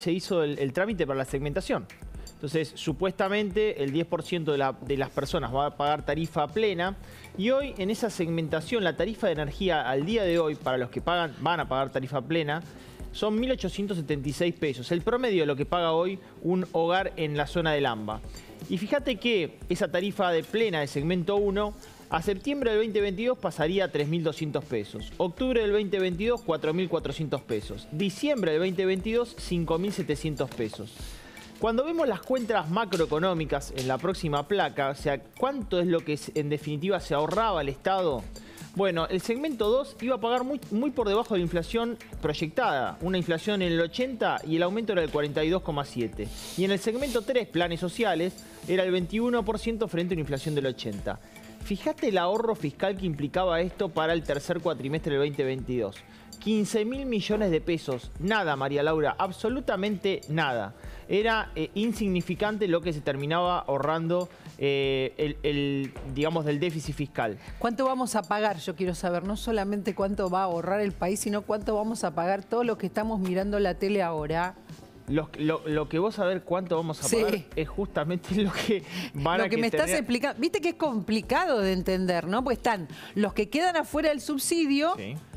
se hizo el, trámite para la segmentación. Entonces, supuestamente el 10% de, de, las personas va a pagar tarifa plena y hoy en esa segmentación la tarifa de energía al día de hoy para los que pagan van a pagar tarifa plena son 1.876 pesos, el promedio de lo que paga hoy un hogar en la zona del AMBA. Y fíjate que esa tarifa de plena de segmento 1 a septiembre del 2022 pasaría a 3.200 pesos. Octubre del 2022, 4.400 pesos. Diciembre del 2022, 5.700 pesos. Cuando vemos las cuentas macroeconómicas en la próxima placa, o sea, cuánto es lo que en definitiva se ahorraba el Estado, bueno, el segmento 2 iba a pagar muy, por debajo de la inflación proyectada, una inflación en el 80 y el aumento era del 42,7. Y en el segmento 3, planes sociales, era el 21% frente a una inflación del 80. Fíjate el ahorro fiscal que implicaba esto para el tercer cuatrimestre del 2022. 15 mil millones de pesos. Nada, María Laura, absolutamente nada. Era eh, insignificante lo que se terminaba ahorrando, eh, el, digamos, del déficit fiscal. ¿Cuánto vamos a pagar? Yo quiero saber, no solamente cuánto va a ahorrar el país, sino cuánto vamos a pagar todo lo que estamos mirando la tele ahora lo, que vos ver cuánto vamos a pagar es justamente lo que van lo a que, que me estás explicando. Viste que es complicado de entender, ¿no? Pues están los que quedan afuera del subsidio...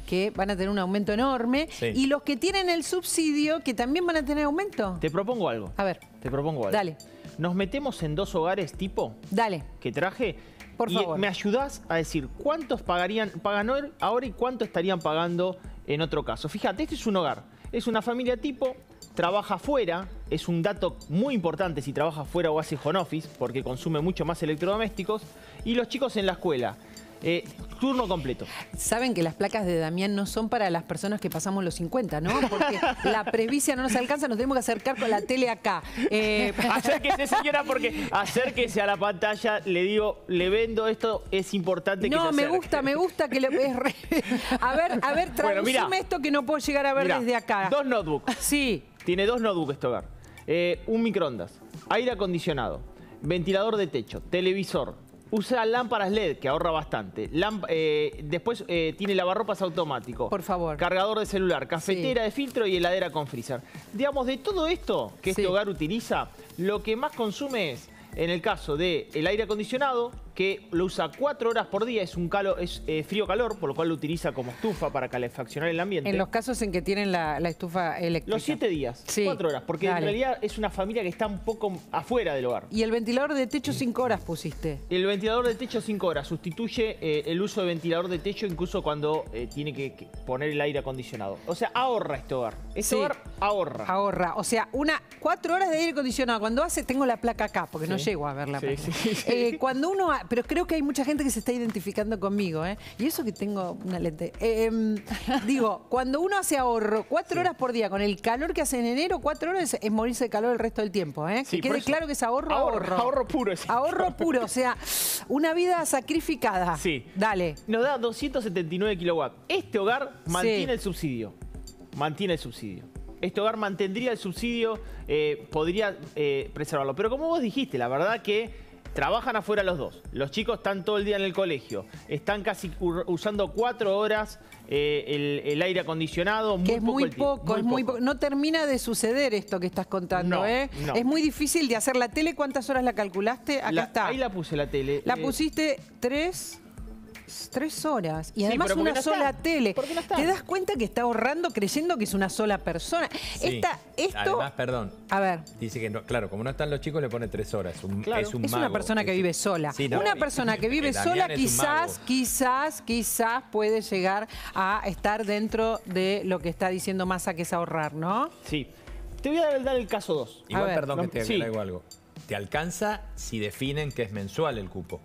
que van a tener un aumento enorme y los que tienen el subsidio que también van a tener aumento. Te propongo algo. A ver. Te propongo algo. Dale. Nos metemos en dos hogares tipo. Dale. Que traje. Por y Me ayudás a decir cuántos pagarían, pagan ahora y cuánto estarían pagando en otro caso. Fíjate, este es un hogar. Es una familia tipo, trabaja fuera, es un dato muy importante si trabaja fuera o hace home office, porque consume mucho más electrodomésticos, y los chicos en la escuela. Eh, turno completo. Saben que las placas de Damián no son para las personas que pasamos los 50, ¿no? Porque la previsión no nos alcanza, nos tenemos que acercar con la tele acá. Eh, acérquese, señora, porque acérquese a la pantalla, le digo, le vendo esto, es importante no, que No, me gusta, me gusta que le... a ver, a ver, traducime esto que no puedo llegar a ver desde acá. Dos notebooks. Sí. Tiene dos notebooks este hogar. Eh, un microondas, aire acondicionado, ventilador de techo, televisor. Usa lámparas LED, que ahorra bastante. Eh, después eh, tiene lavarropas automático. Por favor. Cargador de celular, cafetera de filtro y heladera con freezer. Digamos, de todo esto que este hogar utiliza, lo que más consume es, en el caso del el aire acondicionado, que lo usa cuatro horas por día, es un calo, es eh, frío-calor, por lo cual lo utiliza como estufa para calefaccionar el ambiente. En los casos en que tienen la, estufa eléctrica. Los siete días, cuatro horas, porque en realidad es una familia que está un poco afuera del hogar. ¿Y el ventilador de techo cinco horas pusiste? El ventilador de techo cinco horas sustituye eh, el uso de ventilador de techo incluso cuando eh, tiene que, poner el aire acondicionado. O sea, ahorra este hogar. Este hogar ahorra. Ahorra, o sea, una cuatro horas de aire acondicionado. Cuando hace, tengo la placa acá, porque no llego a ver la placa. cuando uno Ah, pero creo que hay mucha gente que se está identificando conmigo, ¿eh? Y eso que tengo una lente. Em, digo, cuando uno hace ahorro cuatro horas por día con el calor que hace en enero, cuatro horas es morirse de calor el resto del tiempo, ¿eh? que quede claro que es ahorro, ahorro. Ahorro, puro. Sí. Ahorro puro, o sea, una vida sacrificada. Sí. Dale. Nos da 279 kilowatts. Este hogar mantiene el subsidio. Mantiene el subsidio este hogar mantendría el subsidio, eh, podría eh, preservarlo. Pero como vos dijiste, la verdad que Trabajan afuera los dos. Los chicos están todo el día en el colegio. Están casi usando cuatro horas eh, el, aire acondicionado. es muy, poco, es muy No termina de suceder esto que estás contando. ¿eh? Es muy difícil de hacer la tele. ¿Cuántas horas la calculaste? Ahí la puse la tele. La eh, pusiste tres... Tres horas. Y además una sola tele. Te das cuenta que está ahorrando creyendo que es una sola persona. esto... Además, perdón. A ver. Dice que, no, claro, como no están los chicos, le pone tres horas. Es, una eh, persona que vive sola. una persona que vive sola quizás, quizás, quizás puede llegar a estar dentro de lo que está diciendo Massa, que es ahorrar, ¿no? Sí. Te voy a dar el caso dos Igual, perdón, algo. Te alcanza si definen que es mensual el cupo.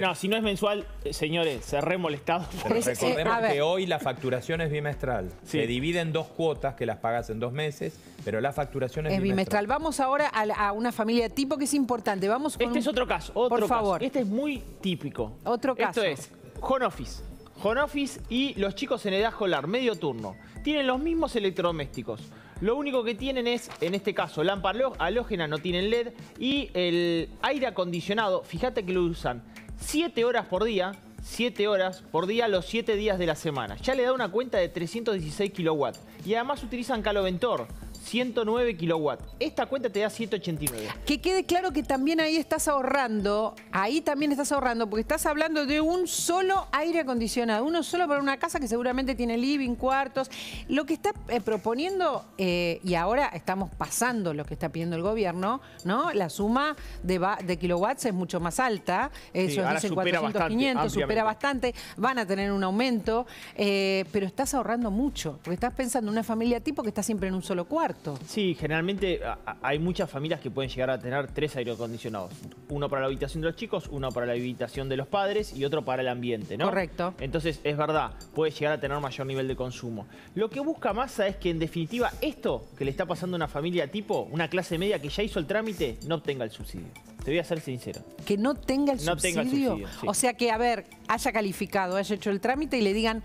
No, si no es mensual, eh, señores, se re molestado. recordemos que hoy la facturación es bimestral. Se divide en dos cuotas que las pagas en dos meses, pero la facturación es, es bimestral. Vamos ahora a, una familia tipo que es importante. Vamos Este es otro caso, Por favor. Este es muy típico. Otro caso. Esto es home office. Home office y los chicos en edad escolar, medio turno. Tienen los mismos electrodomésticos lo único que tienen es, en este caso, lámpara halógena, no tienen LED. Y el aire acondicionado, fíjate que lo usan 7 horas por día, 7 horas por día los 7 días de la semana. Ya le da una cuenta de 316 kilowatts. Y además utilizan caloventor, 109 kilowatts. Esta cuenta te da 189. Que quede claro que también ahí estás ahorrando, ahí también estás ahorrando, porque estás hablando de un solo aire acondicionado, uno solo para una casa que seguramente tiene living, cuartos. Lo que está eh, proponiendo, eh, y ahora estamos pasando lo que está pidiendo el gobierno, ¿no? La suma de, kilowatts es mucho más alta, eso es dicen 400, 500, supera bastante, van a tener un aumento, eh, pero estás ahorrando mucho, porque estás pensando en una familia tipo que está siempre en un solo cuarto. Sí, generalmente hay muchas familias que pueden llegar a tener tres aire acondicionados. Uno para la habitación de los chicos, uno para la habitación de los padres y otro para el ambiente, ¿no? Correcto. Entonces, es verdad, puede llegar a tener mayor nivel de consumo. Lo que busca Massa es que, en definitiva, esto que le está pasando a una familia tipo, una clase media que ya hizo el trámite, no obtenga el subsidio. Te voy a ser sincero. Que no tenga el subsidio. subsidio O sea que, a ver, haya calificado, haya hecho el trámite y le digan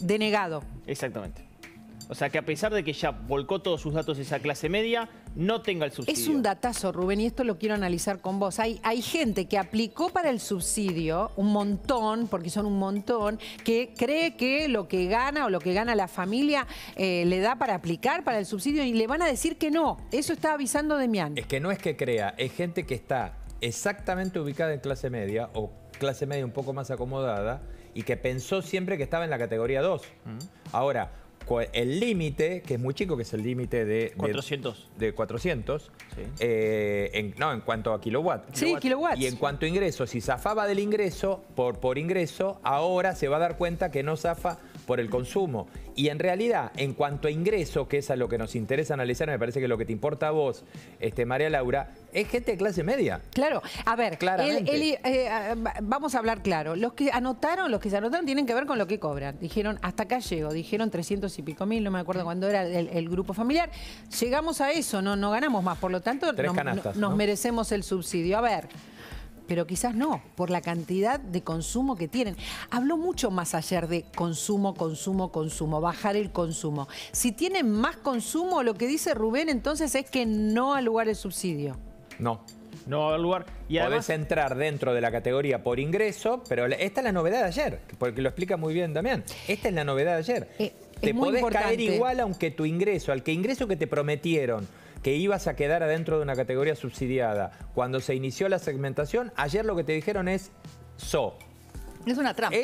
denegado. Exactamente. O sea que a pesar de que ya volcó todos sus datos esa clase media, no tenga el subsidio. Es un datazo, Rubén, y esto lo quiero analizar con vos. Hay, hay gente que aplicó para el subsidio un montón, porque son un montón, que cree que lo que gana o lo que gana la familia eh, le da para aplicar para el subsidio y le van a decir que no. Eso está avisando Demián. Es que no es que crea, es gente que está exactamente ubicada en clase media o clase media un poco más acomodada y que pensó siempre que estaba en la categoría 2. Mm. Ahora, el límite, que es muy chico, que es el límite de, 400. De, 400. Eh, en, no, en cuanto a kilowatt. Sí, kilowatts. Y en cuanto a ingreso, si zafaba del ingreso, por, por ingreso, ahora se va a dar cuenta que no zafa por el consumo. Y en realidad, en cuanto a ingreso, que es a lo que nos interesa analizar, me parece que lo que te importa a vos, este, María Laura, es gente de clase media. Claro, a ver, eh, eh, vamos a hablar claro. Los que anotaron, los que se anotaron tienen que ver con lo que cobran. Dijeron, hasta acá llego, dijeron 300 y pico mil, no me acuerdo mm. cuándo era el, grupo familiar. Llegamos a eso, no, no ganamos más, por lo tanto nos, merecemos el subsidio. A ver pero quizás no, por la cantidad de consumo que tienen. Habló mucho más ayer de consumo, consumo, consumo, bajar el consumo. Si tienen más consumo, lo que dice Rubén entonces es que no al lugar el subsidio. No, no al lugar. Y además, Podés entrar dentro de la categoría por ingreso, pero esta es la novedad de ayer, porque lo explica muy bien también Esta es la novedad de ayer. Eh, te podés caer igual aunque tu ingreso, al que ingreso que te prometieron que ibas a quedar adentro de una categoría subsidiada, cuando se inició la segmentación, ayer lo que te dijeron es SO. Es una trampa.